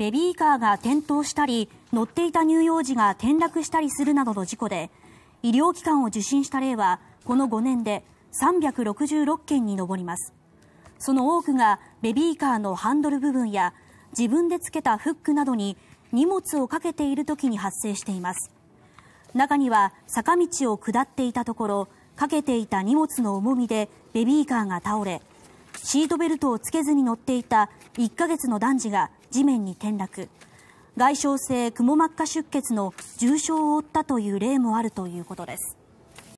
ベビーカーが転倒したり乗っていた乳幼児が転落したりするなどの事故で医療機関を受診した例はこの5年で366件に上りますその多くがベビーカーのハンドル部分や自分でつけたフックなどに荷物をかけている時に発生しています中には坂道を下っていたところかけていた荷物の重みでベビーカーが倒れシートベルトをつけずに乗っていた1ヶ月の男児が地面に転落外傷性くも膜下出血の重傷を負ったという例もあるということです。